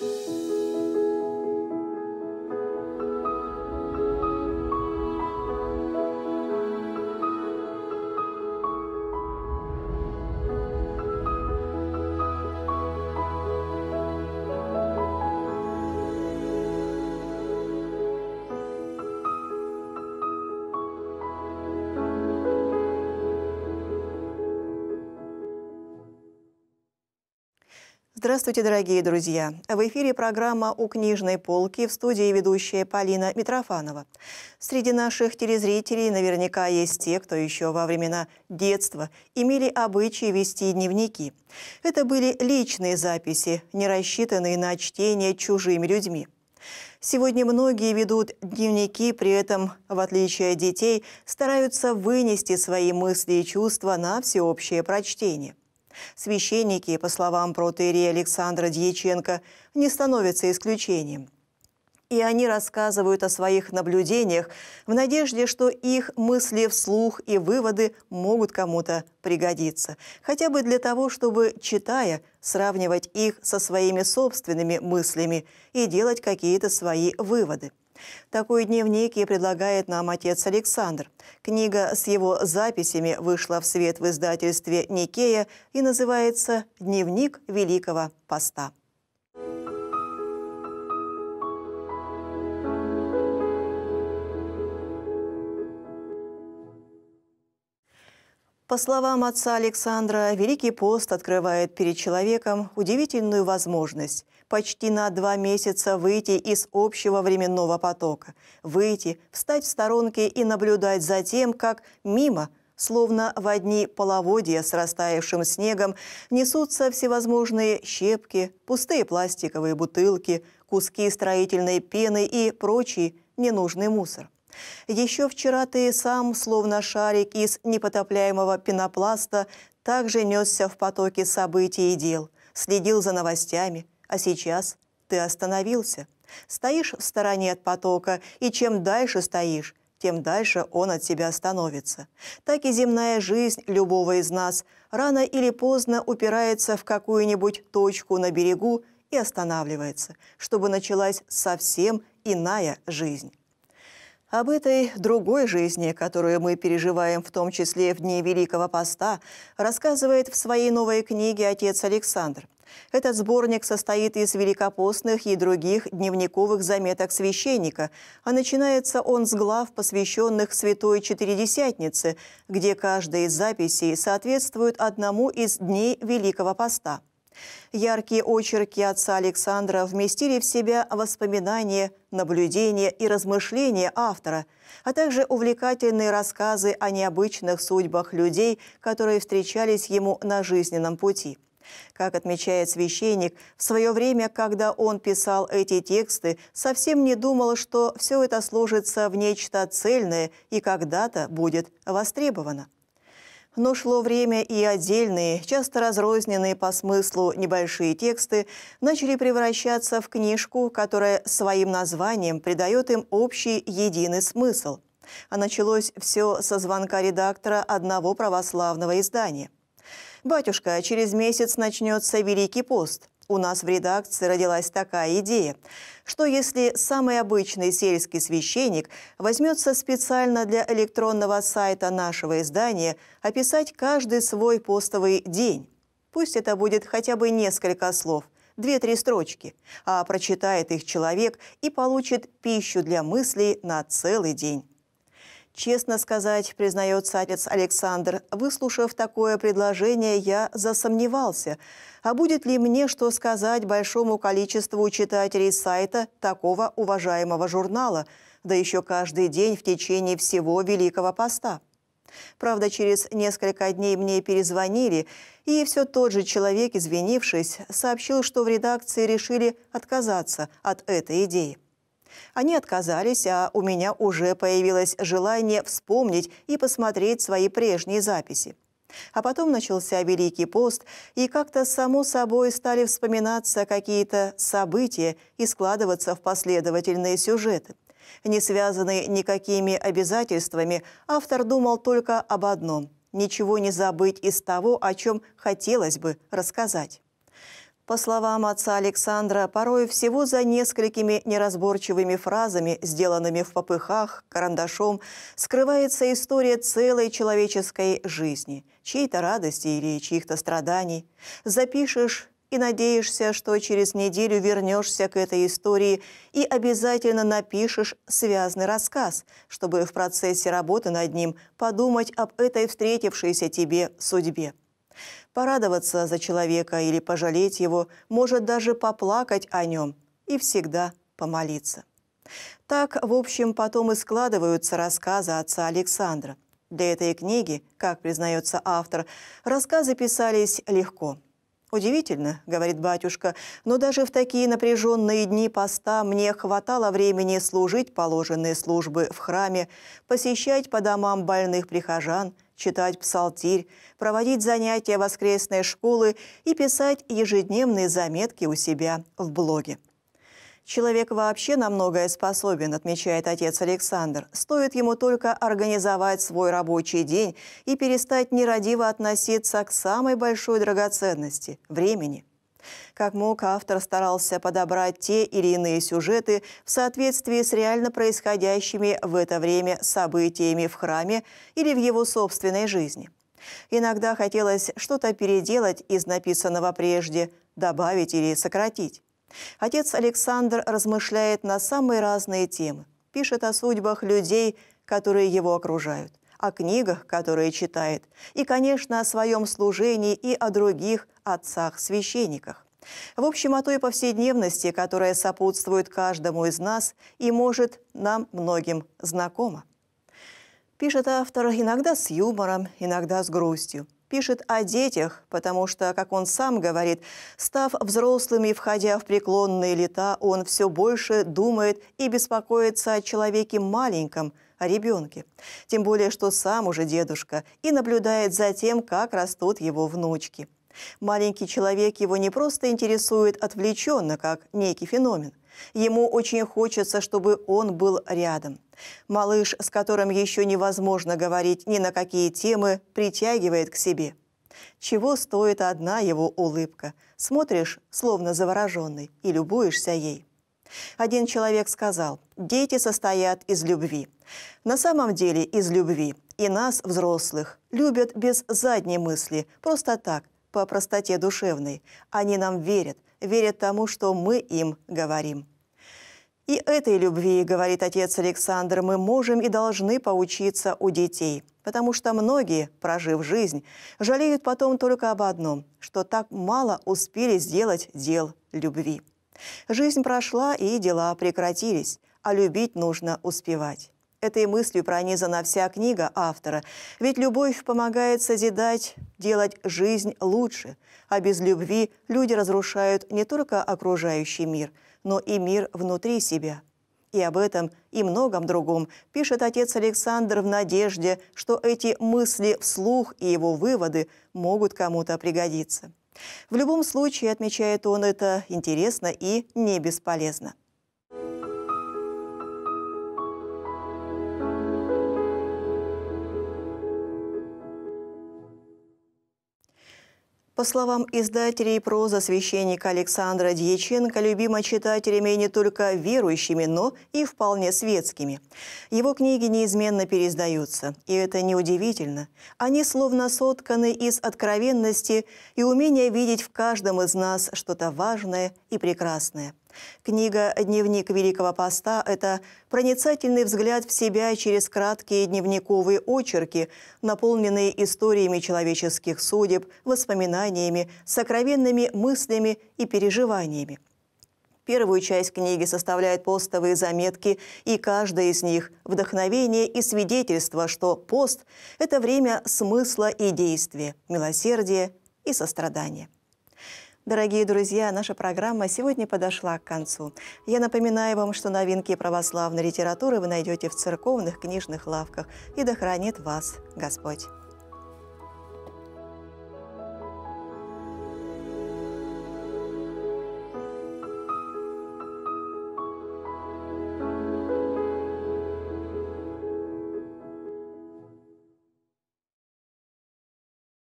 you. Здравствуйте, дорогие друзья! В эфире программа «У книжной полки» в студии ведущая Полина Митрофанова. Среди наших телезрителей наверняка есть те, кто еще во времена детства имели обычаи вести дневники. Это были личные записи, не рассчитанные на чтение чужими людьми. Сегодня многие ведут дневники, при этом, в отличие от детей, стараются вынести свои мысли и чувства на всеобщее прочтение. Священники, по словам протеерея Александра Дьяченко, не становятся исключением. И они рассказывают о своих наблюдениях в надежде, что их мысли вслух и выводы могут кому-то пригодиться. Хотя бы для того, чтобы, читая, сравнивать их со своими собственными мыслями и делать какие-то свои выводы. Такой дневник и предлагает нам отец Александр. Книга с его записями вышла в свет в издательстве «Никея» и называется «Дневник Великого Поста». По словам отца Александра, Великий пост открывает перед человеком удивительную возможность почти на два месяца выйти из общего временного потока, выйти, встать в сторонке и наблюдать за тем, как мимо – словно в одни половодья с растаявшим снегом, несутся всевозможные щепки, пустые пластиковые бутылки, куски строительной пены и прочий ненужный мусор. Еще вчера ты сам, словно шарик из непотопляемого пенопласта, также несся в потоке событий и дел, следил за новостями, а сейчас ты остановился. Стоишь в стороне от потока, и чем дальше стоишь, тем дальше он от тебя становится. Так и земная жизнь любого из нас рано или поздно упирается в какую-нибудь точку на берегу и останавливается, чтобы началась совсем иная жизнь. Об этой другой жизни, которую мы переживаем в том числе в дни Великого Поста, рассказывает в своей новой книге отец Александр. Этот сборник состоит из великопостных и других дневниковых заметок священника, а начинается он с глав, посвященных Святой Четыредесятнице, где каждая из записей соответствует одному из дней Великого Поста – Яркие очерки отца Александра вместили в себя воспоминания, наблюдения и размышления автора, а также увлекательные рассказы о необычных судьбах людей, которые встречались ему на жизненном пути. Как отмечает священник, в свое время, когда он писал эти тексты, совсем не думал, что все это сложится в нечто цельное и когда-то будет востребовано. Но шло время, и отдельные, часто разрозненные по смыслу небольшие тексты начали превращаться в книжку, которая своим названием придает им общий единый смысл. А началось все со звонка редактора одного православного издания. «Батюшка, через месяц начнется Великий пост у нас в редакции родилась такая идея. Что если самый обычный сельский священник возьмется специально для электронного сайта нашего издания описать каждый свой постовый день? Пусть это будет хотя бы несколько слов – две-три строчки, а прочитает их человек и получит пищу для мыслей на целый день. Честно сказать, признается отец Александр, выслушав такое предложение, я засомневался, а будет ли мне что сказать большому количеству читателей сайта такого уважаемого журнала, да еще каждый день в течение всего Великого Поста. Правда, через несколько дней мне перезвонили, и все тот же человек, извинившись, сообщил, что в редакции решили отказаться от этой идеи. Они отказались, а у меня уже появилось желание вспомнить и посмотреть свои прежние записи. А потом начался Великий пост, и как-то само собой стали вспоминаться какие-то события и складываться в последовательные сюжеты. Не связанные никакими обязательствами, автор думал только об одном – ничего не забыть из того, о чем хотелось бы рассказать. По словам отца Александра, порой всего за несколькими неразборчивыми фразами, сделанными в попыхах, карандашом, скрывается история целой человеческой жизни, чьей-то радости или чьих-то страданий. Запишешь и надеешься, что через неделю вернешься к этой истории и обязательно напишешь связный рассказ, чтобы в процессе работы над ним подумать об этой встретившейся тебе судьбе. Порадоваться за человека или пожалеть его, может даже поплакать о нем и всегда помолиться. Так, в общем, потом и складываются рассказы отца Александра. Для этой книги, как признается автор, рассказы писались легко – «Удивительно», — говорит батюшка, «но даже в такие напряженные дни поста мне хватало времени служить положенные службы в храме, посещать по домам больных прихожан, читать псалтирь, проводить занятия воскресной школы и писать ежедневные заметки у себя в блоге. Человек вообще на многое способен, отмечает отец Александр. Стоит ему только организовать свой рабочий день и перестать нерадиво относиться к самой большой драгоценности – времени. Как мог, автор старался подобрать те или иные сюжеты в соответствии с реально происходящими в это время событиями в храме или в его собственной жизни. Иногда хотелось что-то переделать из написанного прежде, добавить или сократить. Отец Александр размышляет на самые разные темы, пишет о судьбах людей, которые его окружают, о книгах, которые читает, и, конечно, о своем служении и о других отцах-священниках. В общем, о той повседневности, которая сопутствует каждому из нас и, может, нам многим знакома. Пишет автор иногда с юмором, иногда с грустью – пишет о детях, потому что, как он сам говорит, став взрослым и входя в преклонные лета, он все больше думает и беспокоится о человеке маленьком, о ребенке. Тем более, что сам уже дедушка и наблюдает за тем, как растут его внучки. Маленький человек его не просто интересует отвлеченно, как некий феномен. Ему очень хочется, чтобы он был рядом. Малыш, с которым еще невозможно говорить ни на какие темы, притягивает к себе. Чего стоит одна его улыбка? Смотришь, словно завороженный, и любуешься ей. Один человек сказал, дети состоят из любви. На самом деле из любви. И нас, взрослых, любят без задней мысли, просто так, по простоте душевной. Они нам верят – верят тому, что мы им говорим. И этой любви, говорит отец Александр, мы можем и должны поучиться у детей, потому что многие, прожив жизнь, жалеют потом только об одном, что так мало успели сделать дел любви. Жизнь прошла, и дела прекратились, а любить нужно успевать. Этой мыслью пронизана вся книга автора. Ведь любовь помогает созидать, делать жизнь лучше. А без любви люди разрушают не только окружающий мир, но и мир внутри себя. И об этом и многом другом пишет отец Александр в надежде, что эти мысли вслух и его выводы могут кому-то пригодиться. В любом случае, отмечает он, это интересно и не бесполезно. По словам издателей проза священника Александра Дьяченко, любима читателями не только верующими, но и вполне светскими. Его книги неизменно переиздаются, и это неудивительно. Они словно сотканы из откровенности и умения видеть в каждом из нас что-то важное и прекрасное. Книга «Дневник Великого Поста» — это проницательный взгляд в себя через краткие дневниковые очерки, наполненные историями человеческих судеб, воспоминаниями, сокровенными мыслями и переживаниями. Первую часть книги составляют постовые заметки, и каждая из них – вдохновение и свидетельство, что пост – это время смысла и действия, милосердия и сострадания. Дорогие друзья, наша программа сегодня подошла к концу. Я напоминаю вам, что новинки православной литературы вы найдете в церковных книжных лавках. И да хранит вас Господь!